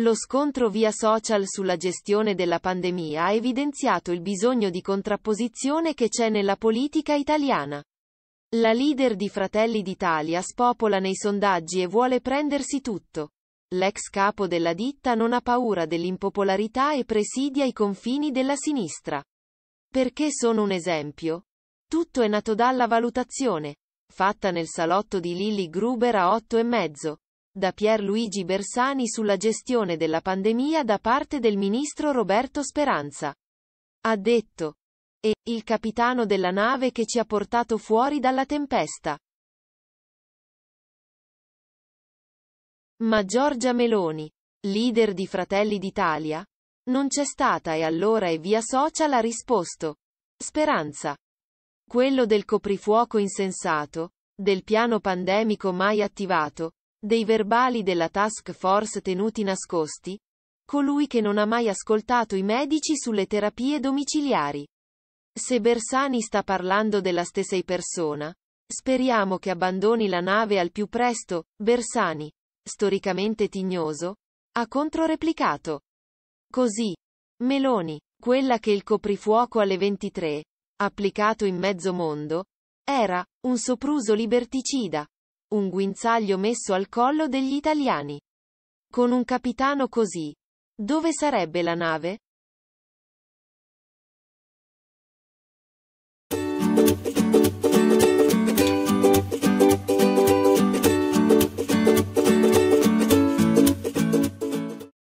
Lo scontro via social sulla gestione della pandemia ha evidenziato il bisogno di contrapposizione che c'è nella politica italiana. La leader di Fratelli d'Italia spopola nei sondaggi e vuole prendersi tutto. L'ex capo della ditta non ha paura dell'impopolarità e presidia i confini della sinistra. Perché sono un esempio? Tutto è nato dalla valutazione, fatta nel salotto di Lilly Gruber a otto e mezzo da Pierluigi Bersani sulla gestione della pandemia da parte del ministro Roberto Speranza. Ha detto. E, il capitano della nave che ci ha portato fuori dalla tempesta. Ma Giorgia Meloni, leader di Fratelli d'Italia? Non c'è stata e allora e via social ha risposto. Speranza. Quello del coprifuoco insensato, del piano pandemico mai attivato, dei verbali della task force tenuti nascosti? Colui che non ha mai ascoltato i medici sulle terapie domiciliari. Se Bersani sta parlando della stessa persona, speriamo che abbandoni la nave al più presto, Bersani, storicamente tignoso, ha controreplicato. Così, Meloni, quella che il coprifuoco alle 23, applicato in mezzo mondo, era un sopruso liberticida un guinzaglio messo al collo degli italiani. Con un capitano così, dove sarebbe la nave?